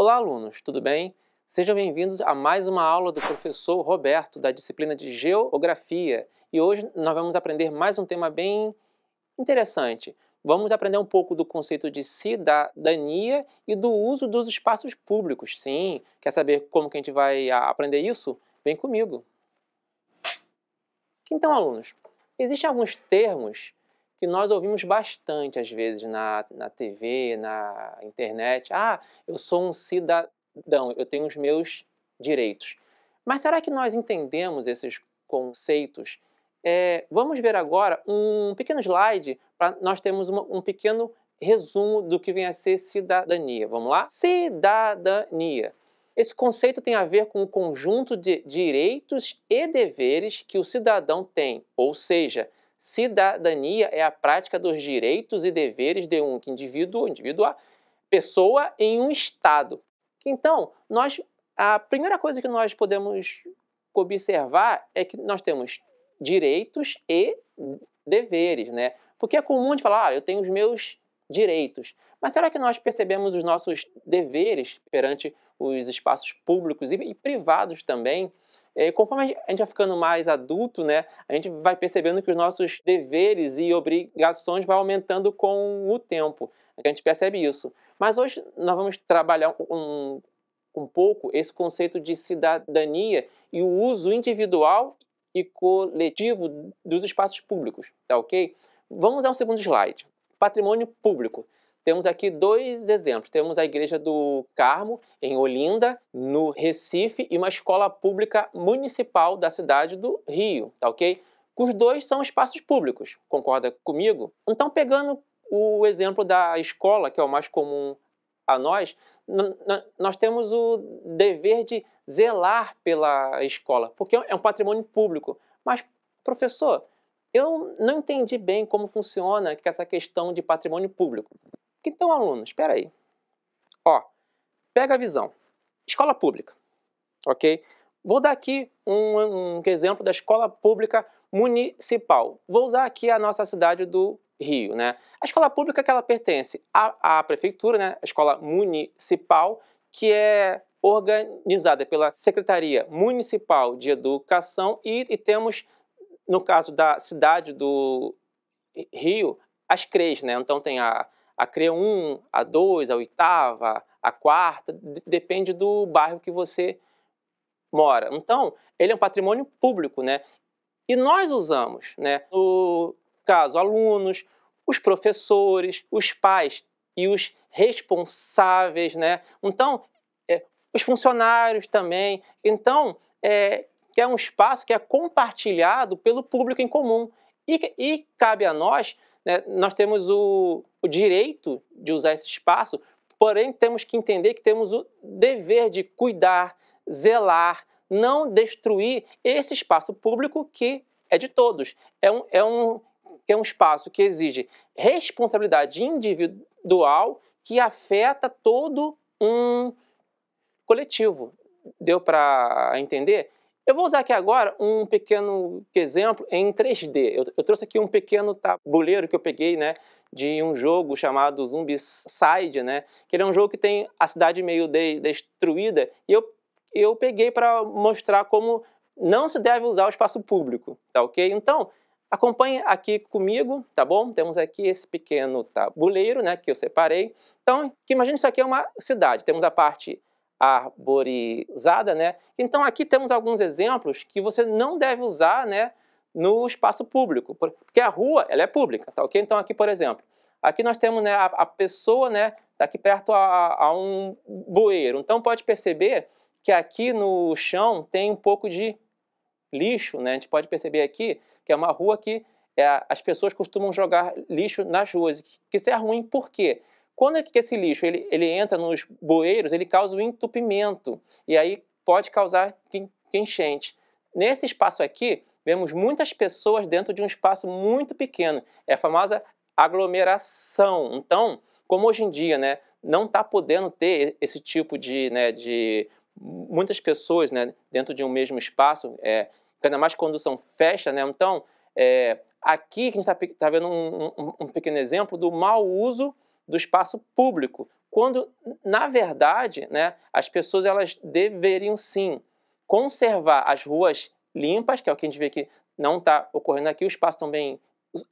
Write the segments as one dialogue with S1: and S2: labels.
S1: Olá, alunos, tudo bem? Sejam bem-vindos a mais uma aula do professor Roberto, da disciplina de Geografia. E hoje nós vamos aprender mais um tema bem interessante. Vamos aprender um pouco do conceito de cidadania e do uso dos espaços públicos. Sim, quer saber como que a gente vai ah, aprender isso? Vem comigo! Então, alunos, existem alguns termos que nós ouvimos bastante às vezes na, na TV, na internet. Ah, eu sou um cidadão, eu tenho os meus direitos. Mas será que nós entendemos esses conceitos? É, vamos ver agora um pequeno slide para nós termos uma, um pequeno resumo do que vem a ser cidadania. Vamos lá? Cidadania. Esse conceito tem a ver com o conjunto de direitos e deveres que o cidadão tem, ou seja, Cidadania é a prática dos direitos e deveres de um indivíduo, indivíduo, pessoa em um Estado. Então, nós, a primeira coisa que nós podemos observar é que nós temos direitos e deveres, né? Porque é comum de falar, ah, eu tenho os meus direitos. Mas será que nós percebemos os nossos deveres perante os espaços públicos e privados também? É, conforme a gente vai ficando mais adulto, né, a gente vai percebendo que os nossos deveres e obrigações vão aumentando com o tempo. A gente percebe isso. Mas hoje nós vamos trabalhar um, um pouco esse conceito de cidadania e o uso individual e coletivo dos espaços públicos, tá ok? Vamos ao um segundo slide. Patrimônio público. Temos aqui dois exemplos. Temos a Igreja do Carmo, em Olinda, no Recife, e uma escola pública municipal da cidade do Rio, tá ok? Os dois são espaços públicos, concorda comigo? Então, pegando o exemplo da escola, que é o mais comum a nós, nós temos o dever de zelar pela escola, porque é um patrimônio público. Mas, professor, eu não entendi bem como funciona essa questão de patrimônio público. Então, aluno, espera aí. Ó, pega a visão. Escola pública, ok? Vou dar aqui um, um exemplo da escola pública municipal. Vou usar aqui a nossa cidade do Rio, né? A escola pública que ela pertence à, à prefeitura, né? A escola municipal, que é organizada pela Secretaria Municipal de Educação e, e, temos, no caso da cidade do Rio, as CREs, né? Então tem a a CRE1, a 2, a oitava, a quarta, depende do bairro que você mora. Então, ele é um patrimônio público, né? E nós usamos, né? No caso, alunos, os professores, os pais e os responsáveis, né? Então, é, os funcionários também. Então, é, que é um espaço que é compartilhado pelo público em comum. E, e cabe a nós né, nós temos o, o direito de usar esse espaço, porém temos que entender que temos o dever de cuidar, zelar, não destruir esse espaço público que é de todos. É um, é um, é um espaço que exige responsabilidade individual que afeta todo um coletivo. Deu para entender? Eu vou usar aqui agora um pequeno exemplo em 3D. Eu, eu, trouxe aqui um pequeno tabuleiro que eu peguei, né, de um jogo chamado Zombicide, né, que ele é um jogo que tem a cidade meio de, destruída, e eu, eu peguei para mostrar como não se deve usar o espaço público, tá ok? Então, acompanhe aqui comigo, tá bom? Temos aqui esse pequeno tabuleiro, né, que eu separei. Então, imagine isso aqui é uma cidade. Temos a parte arborizada, né? Então aqui temos alguns exemplos que você não deve usar, né, no espaço público, porque a rua ela é pública, tá ok? Então aqui, por exemplo, aqui nós temos né, a, a pessoa, né, daqui perto a, a, um bueiro. Então pode perceber que aqui no chão tem um pouco de lixo, né? A gente pode perceber aqui que é uma rua que é, as pessoas costumam jogar lixo nas ruas, que isso é ruim, por quê? Quando é que esse lixo ele, ele entra nos bueiros, ele causa o um entupimento e aí pode causar enchente. Nesse espaço aqui, vemos muitas pessoas dentro de um espaço muito pequeno. É a famosa aglomeração. Então, como hoje em dia, né, não está podendo ter esse tipo de, né, de muitas pessoas, né, dentro de um mesmo espaço, é, ainda mais quando são festas, né, então, é, aqui a gente está tá vendo um, um, um pequeno exemplo do mau uso do espaço público, quando, na verdade, né, as pessoas elas deveriam sim conservar as ruas limpas, que é o que a gente vê que não está ocorrendo aqui, o espaço também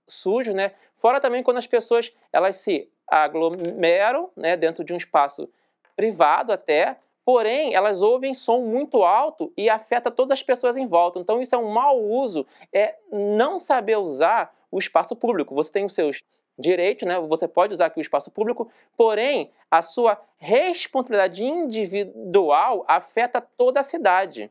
S1: sujo, né? Fora também quando as pessoas elas se aglomeram, né, dentro de um espaço privado até, porém elas ouvem som muito alto e afeta todas as pessoas em volta. Então isso é um mau uso, é não saber usar o espaço público. Você tem os seus direito, né? Você pode usar aqui o espaço público, porém a sua responsabilidade individual afeta toda a cidade.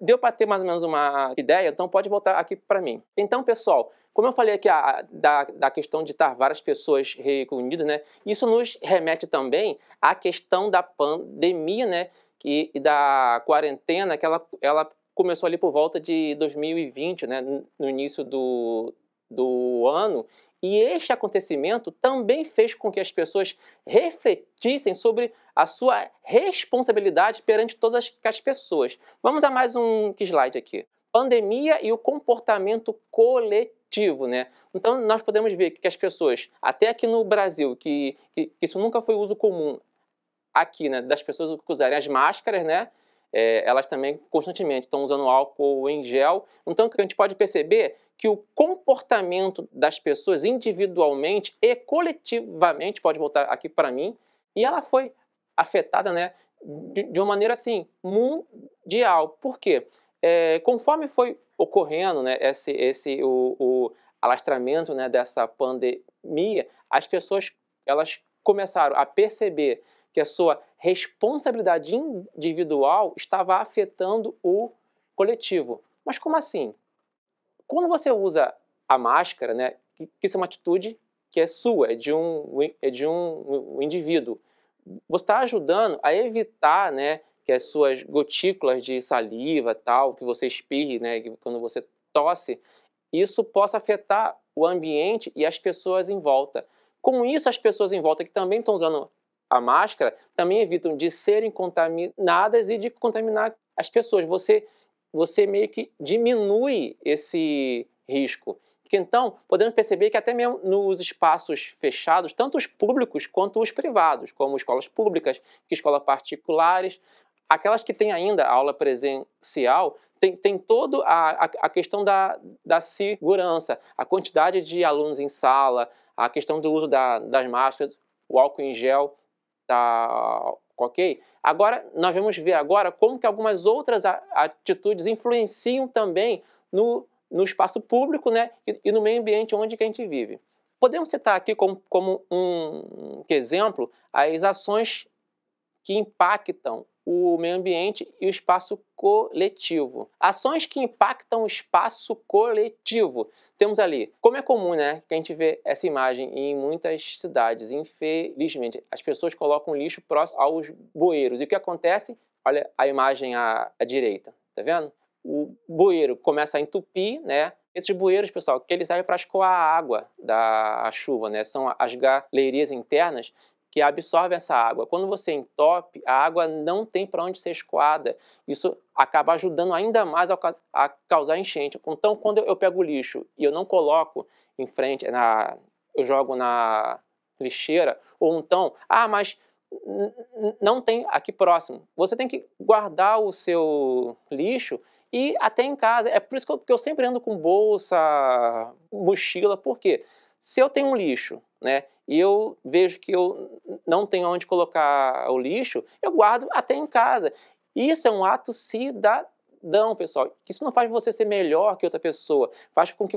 S1: Deu para ter mais ou menos uma ideia? Então pode voltar aqui para mim. Então, pessoal, como eu falei aqui a, da, da questão de estar várias pessoas reunidas, né? Isso nos remete também à questão da pandemia, né? Que, e da quarentena, que ela, ela começou ali por volta de 2020, né? No início do, do ano e este acontecimento também fez com que as pessoas refletissem sobre a sua responsabilidade perante todas as pessoas. Vamos a mais um slide aqui. Pandemia e o comportamento coletivo, né? Então nós podemos ver que as pessoas, até aqui no Brasil, que, que isso nunca foi uso comum aqui, né, das pessoas usarem as máscaras, né? é, elas também constantemente estão usando álcool em gel. Então, a gente pode perceber é que o comportamento das pessoas individualmente e coletivamente, pode voltar aqui para mim, e ela foi afetada né, de, de uma maneira assim, mundial. Por quê? É, conforme foi ocorrendo né, esse, esse o, o alastramento né, dessa pandemia, as pessoas elas começaram a perceber que a sua responsabilidade individual estava afetando o coletivo. Mas como assim? Quando você usa a máscara, né, que isso é uma atitude que é sua, é de um, é de um, indivíduo, você está ajudando a evitar né, que as suas gotículas de saliva, tal, que você espirre, né, quando você tosse, isso possa afetar o ambiente e as pessoas em volta. Com isso, as pessoas em volta que também estão usando a máscara também evitam de serem contaminadas e de contaminar as pessoas. Você, você meio que diminui esse risco. então podemos perceber que até mesmo nos espaços fechados, tanto os públicos quanto os privados, como escolas públicas, escolas particulares, aquelas que têm ainda aula presencial, tem, tem toda a, a questão da, da segurança, a quantidade de alunos em sala, a questão do uso da, das máscaras, o álcool em gel. Tá ok? Agora, nós vamos ver agora como que algumas outras atitudes influenciam também no, no espaço público né, e, e no meio ambiente onde que a gente vive. Podemos citar aqui como, como um exemplo as ações que impactam o meio ambiente e o espaço coletivo. Ações que impactam o espaço coletivo. Temos ali, como é comum, né, que a gente vê essa imagem em muitas cidades, infelizmente, as pessoas colocam lixo próximo aos bueiros. E o que acontece? Olha a imagem à, à direita, tá vendo? O bueiro começa a entupir, né? Esses bueiros, pessoal, que eles servem para escoar a água da chuva, né? São as galerias internas que absorve essa água. Quando você entope, a água não tem para onde ser escoada. Isso acaba ajudando ainda mais a causar enchente. Então, quando eu pego o lixo e eu não coloco em frente, na, eu jogo na lixeira, ou então, ah, mas não tem aqui próximo. Você tem que guardar o seu lixo e até em casa. É por isso que eu, que eu sempre ando com bolsa, mochila, por quê? Porque se eu tenho um lixo, né, e eu vejo que eu não tenho onde colocar o lixo, eu guardo até em casa. Isso é um ato cidadão, pessoal. Isso não faz você ser melhor que outra pessoa, faz com que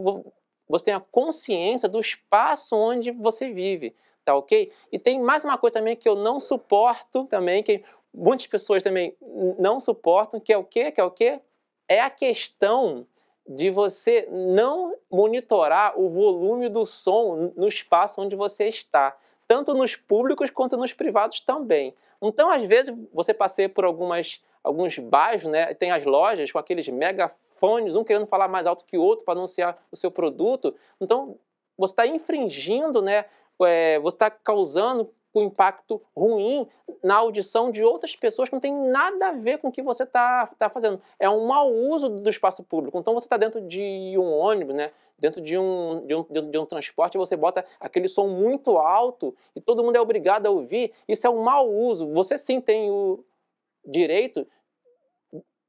S1: você tenha consciência do espaço onde você vive, tá ok? E tem mais uma coisa também que eu não suporto também, que muitas pessoas também não suportam, que é o quê? Que é o quê? É a questão de você não monitorar o volume do som no espaço onde você está, tanto nos públicos quanto nos privados também. Então, às vezes, você passeia por algumas, alguns bairros, né? tem as lojas com aqueles megafones, um querendo falar mais alto que o outro para anunciar o seu produto. Então, você está infringindo, né? É, você está causando com impacto ruim na audição de outras pessoas que não tem nada a ver com o que você está tá fazendo. É um mau uso do espaço público. Então você está dentro de um ônibus, né? dentro de um, de, um, de um transporte, você bota aquele som muito alto e todo mundo é obrigado a ouvir. Isso é um mau uso. Você sim tem o direito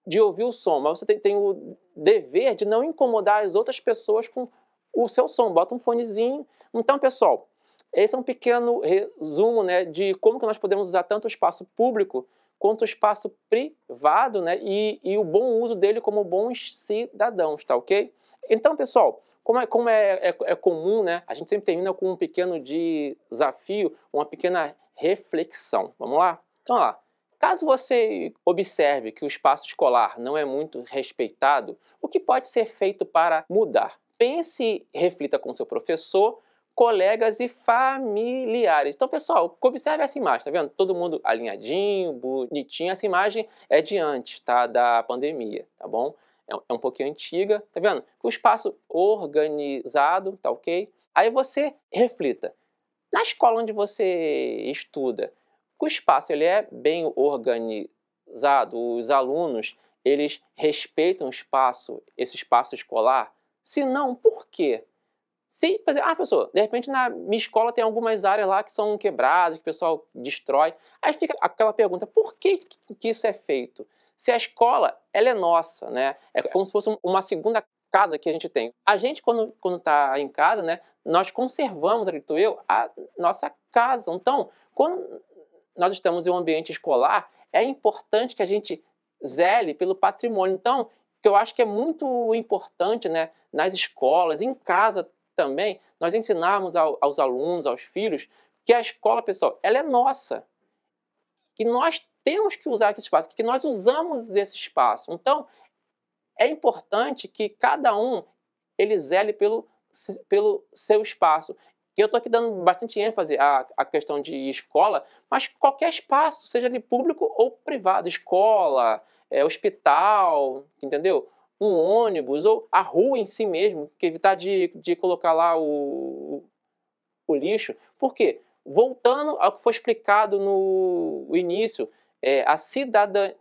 S1: de ouvir o som, mas você tem, tem o dever de não incomodar as outras pessoas com o seu som. Bota um fonezinho. Então, pessoal, esse é um pequeno resumo né, de como que nós podemos usar tanto o espaço público quanto o espaço privado né, e, e o bom uso dele como bons cidadãos, tá ok? Então, pessoal, como é, como é, é, é comum, né, a gente sempre termina com um pequeno desafio, uma pequena reflexão. Vamos lá? Então, lá. Caso você observe que o espaço escolar não é muito respeitado, o que pode ser feito para mudar? Pense e reflita com seu professor colegas e familiares. Então, pessoal, observe essa imagem, tá vendo? Todo mundo alinhadinho, bonitinho. Essa imagem é de antes, tá? Da pandemia, tá bom? É, é um pouquinho antiga, tá vendo? O espaço organizado, tá ok? Aí você reflita. Na escola onde você estuda, o espaço ele é bem organizado, os alunos eles respeitam o espaço, esse espaço escolar? Se não, por quê? Se, por exemplo, ah, professor, de repente na minha escola tem algumas áreas lá que são quebradas, que o pessoal destrói. Aí fica aquela pergunta, por que, que isso é feito? Se a escola, ela é nossa, né? É, é. como se fosse uma segunda casa que a gente tem. A gente, quando está em casa, né, nós conservamos, acredito eu, a nossa casa. Então, quando nós estamos em um ambiente escolar, é importante que a gente zele pelo patrimônio. Então, que eu acho que é muito importante né, nas escolas, em casa também nós ensinarmos ao, aos alunos, aos filhos, que a escola, pessoal, ela é nossa. Que nós temos que usar esse espaço, que nós usamos esse espaço. Então, é importante que cada um ele zele pelo, pelo seu espaço. eu estou aqui dando bastante ênfase à, à questão de escola, mas qualquer espaço, seja ele público ou privado, escola, é, hospital, entendeu? um ônibus ou a rua em si mesmo, que evitar de, de colocar lá o, o lixo. Por quê? Voltando ao que foi explicado no início, é, a cidadania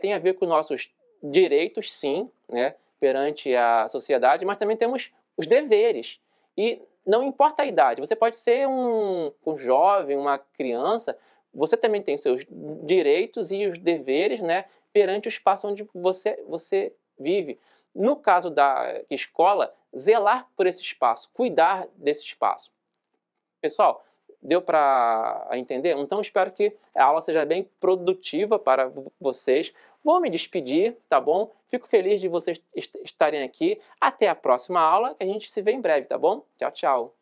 S1: tem a ver com nossos direitos, sim, né, perante a sociedade, mas também temos os deveres. E não importa a idade, você pode ser um, um jovem, uma criança, você também tem seus direitos e os deveres né, perante o espaço onde você, você vive. No caso da escola, zelar por esse espaço, cuidar desse espaço. Pessoal, deu para entender? Então espero que a aula seja bem produtiva para vocês. Vou me despedir, tá bom? Fico feliz de vocês estarem aqui. Até a próxima aula, que a gente se vê em breve, tá bom? Tchau, tchau.